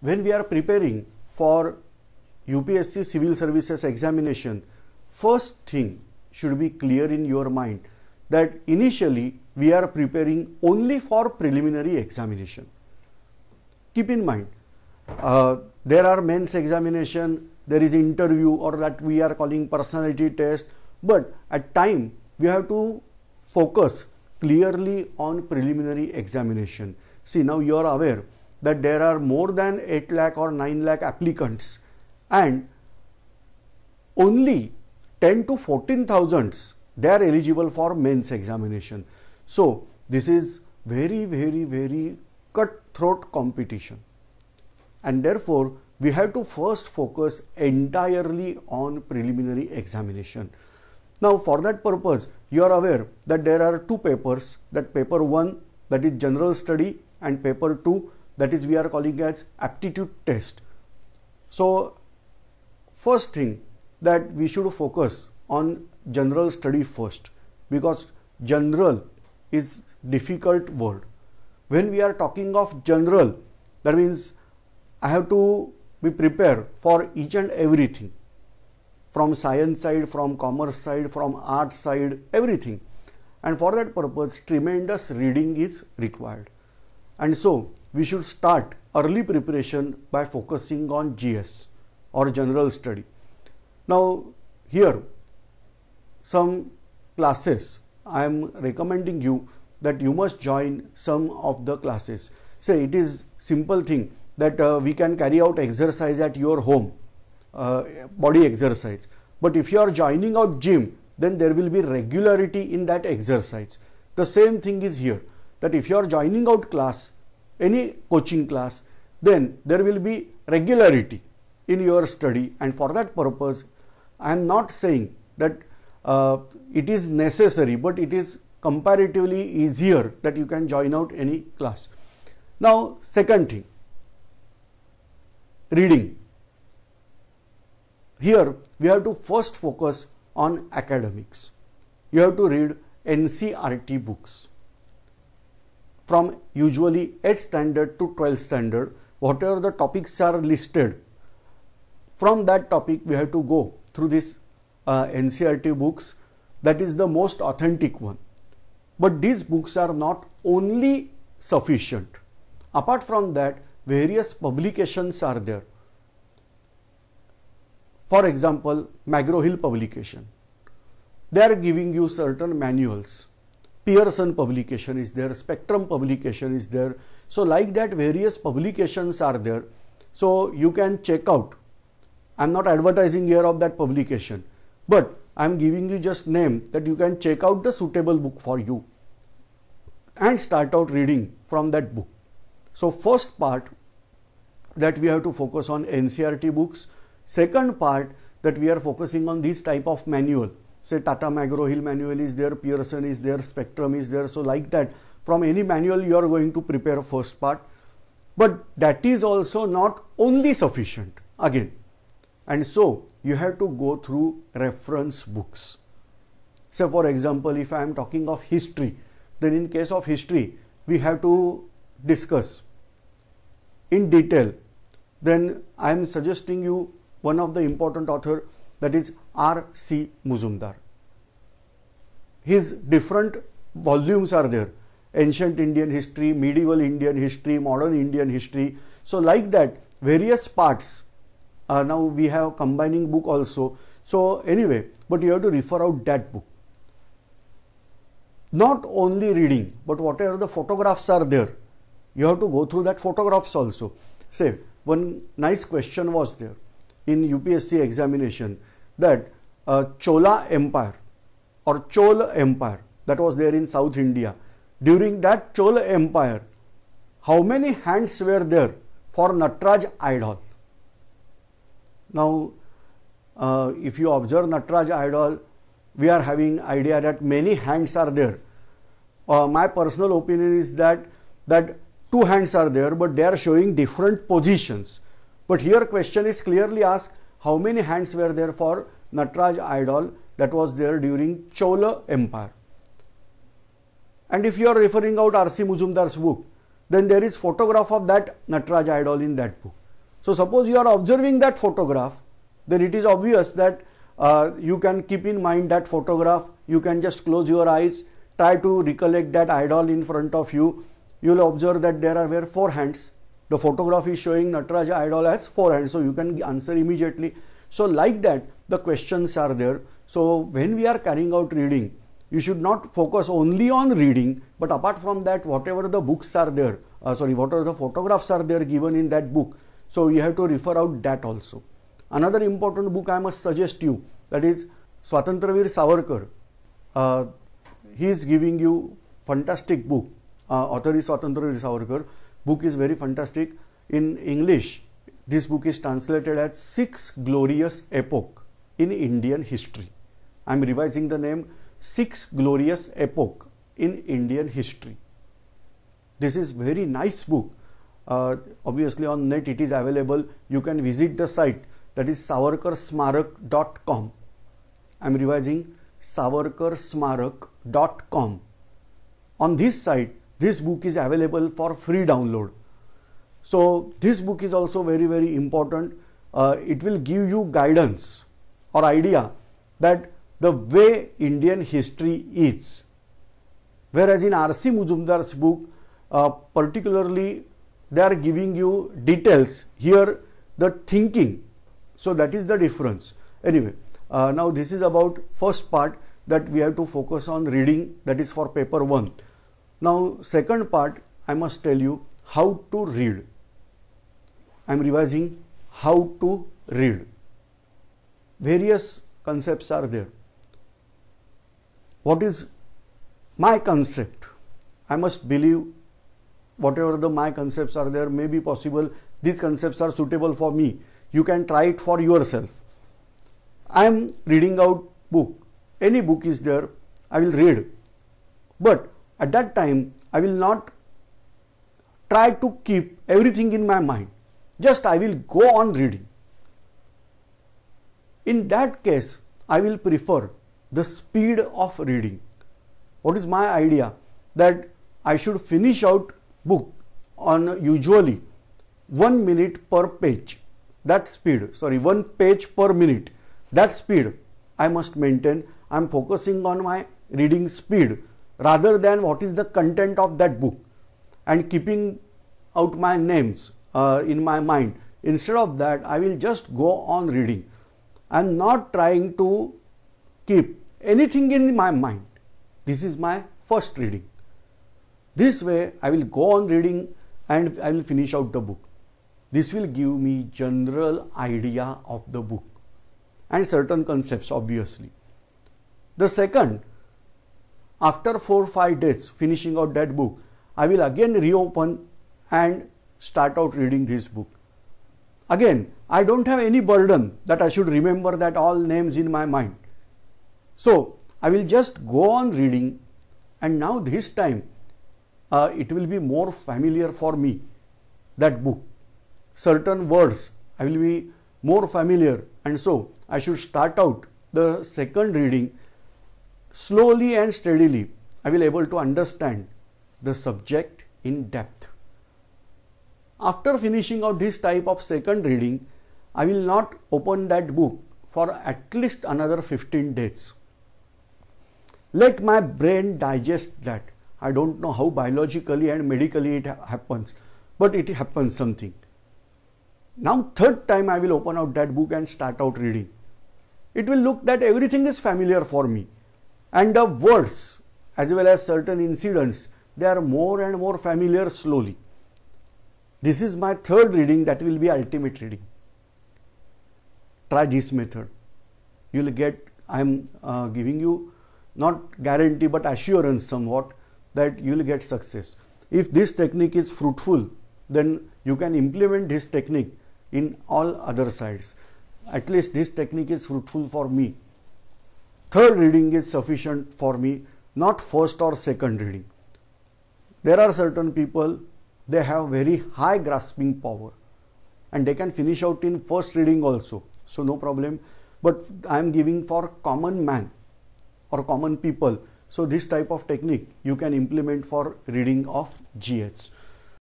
when we are preparing for UPSC civil services examination, first thing should be clear in your mind that initially we are preparing only for preliminary examination. Keep in mind, uh, there are men's examination, there is interview or that we are calling personality test, but at time we have to focus clearly on preliminary examination. See now you are aware that there are more than 8 lakh or 9 lakh applicants and only 10 to 14 thousands they are eligible for mains examination. So this is very very very cutthroat competition and therefore we have to first focus entirely on preliminary examination. Now for that purpose you are aware that there are two papers that paper 1 that is general study and paper 2 that is we are calling as aptitude test. So first thing that we should focus on general study first because general is difficult word. When we are talking of general that means I have to be prepared for each and everything from science side, from commerce side, from art side, everything. And for that purpose, tremendous reading is required. And so, we should start early preparation by focusing on GS or general study. Now here some classes I am recommending you that you must join some of the classes. Say it is simple thing that uh, we can carry out exercise at your home, uh, body exercise. But if you are joining out gym, then there will be regularity in that exercise. The same thing is here that if you are joining out class, any coaching class, then there will be regularity in your study and for that purpose, I am not saying that uh, it is necessary, but it is comparatively easier that you can join out any class. Now, second thing, reading. Here, we have to first focus on academics. You have to read NCRT books from usually 8th standard to 12th standard whatever the topics are listed from that topic we have to go through this uh, NCRT books that is the most authentic one but these books are not only sufficient apart from that various publications are there for example McGraw-Hill publication they are giving you certain manuals Pearson publication is there, Spectrum publication is there. So like that various publications are there. So you can check out. I'm not advertising here of that publication, but I'm giving you just name that you can check out the suitable book for you and start out reading from that book. So first part that we have to focus on NCRT books. Second part that we are focusing on this type of manual say Tata Magro Hill manual is there, Pearson is there, Spectrum is there. So like that, from any manual you are going to prepare first part. But that is also not only sufficient again. And so you have to go through reference books. So for example, if I am talking of history, then in case of history, we have to discuss in detail. Then I am suggesting you one of the important author that is R.C. Muzumdar. His different volumes are there ancient Indian history, medieval Indian history, modern Indian history. So, like that, various parts. Uh, now we have combining book also. So, anyway, but you have to refer out that book. Not only reading, but whatever the photographs are there, you have to go through that photographs also. Say, one nice question was there in UPSC examination that uh, Chola Empire or Chola Empire that was there in South India. During that Chola Empire, how many hands were there for Natraj idol? Now, uh, if you observe Natraj idol, we are having idea that many hands are there. Uh, my personal opinion is that that two hands are there, but they are showing different positions. But here question is clearly asked how many hands were there for Nataraja idol that was there during Chola empire. And if you are referring out R.C. Muzumdar's book, then there is photograph of that Nataraja idol in that book. So suppose you are observing that photograph, then it is obvious that uh, you can keep in mind that photograph, you can just close your eyes, try to recollect that idol in front of you. You will observe that there are were four hands the photograph is showing Nataraja idol as forehand. So you can answer immediately. So like that, the questions are there. So when we are carrying out reading, you should not focus only on reading, but apart from that, whatever the books are there, uh, sorry, whatever the photographs are there given in that book, so you have to refer out that also. Another important book I must suggest you that is Swatantravir Savarkar. Uh, he is giving you fantastic book. Uh, author is Swatantravir Savarkar book is very fantastic. In English, this book is translated as Six Glorious Epoch in Indian History. I am revising the name Six Glorious Epoch in Indian History. This is very nice book. Uh, obviously on net it is available. You can visit the site that is savarkarsmarak.com. I am revising savarkarsmarak.com. On this site this book is available for free download. So this book is also very, very important. Uh, it will give you guidance or idea that the way Indian history is. Whereas in R.C. Mujumdar's book, uh, particularly they are giving you details here the thinking so that is the difference anyway uh, now this is about first part that we have to focus on reading that is for paper 1 now, second part I must tell you how to read. I am revising how to read. Various concepts are there. What is my concept? I must believe whatever the my concepts are there may be possible. These concepts are suitable for me. You can try it for yourself. I am reading out book. Any book is there. I will read. But at that time I will not try to keep everything in my mind just I will go on reading. In that case I will prefer the speed of reading. What is my idea that I should finish out book on usually 1 minute per page that speed sorry 1 page per minute that speed I must maintain I am focusing on my reading speed rather than what is the content of that book and keeping out my names uh, in my mind. Instead of that, I will just go on reading. I am not trying to keep anything in my mind. This is my first reading. This way, I will go on reading and I will finish out the book. This will give me general idea of the book and certain concepts obviously. The second after 4 5 days finishing out that book i will again reopen and start out reading this book again i don't have any burden that i should remember that all names in my mind so i will just go on reading and now this time uh, it will be more familiar for me that book certain words i will be more familiar and so i should start out the second reading slowly and steadily, I will able to understand the subject in depth. After finishing out this type of second reading, I will not open that book for at least another 15 days. Let my brain digest that. I don't know how biologically and medically it happens, but it happens something. Now, third time I will open out that book and start out reading. It will look that everything is familiar for me and the words as well as certain incidents they are more and more familiar slowly this is my third reading that will be ultimate reading try this method you will get i am uh, giving you not guarantee but assurance somewhat that you will get success if this technique is fruitful then you can implement this technique in all other sides at least this technique is fruitful for me third reading is sufficient for me, not first or second reading. There are certain people, they have very high grasping power and they can finish out in first reading also. So, no problem. But I am giving for common man or common people. So, this type of technique you can implement for reading of GH.